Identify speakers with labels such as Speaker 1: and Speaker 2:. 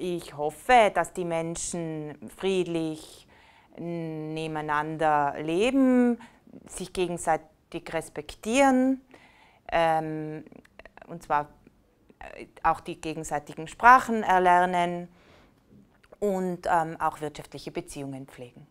Speaker 1: Ich hoffe, dass die Menschen friedlich nebeneinander leben, sich gegenseitig respektieren, ähm, und zwar äh, auch die gegenseitigen Sprachen erlernen und ähm, auch wirtschaftliche Beziehungen pflegen.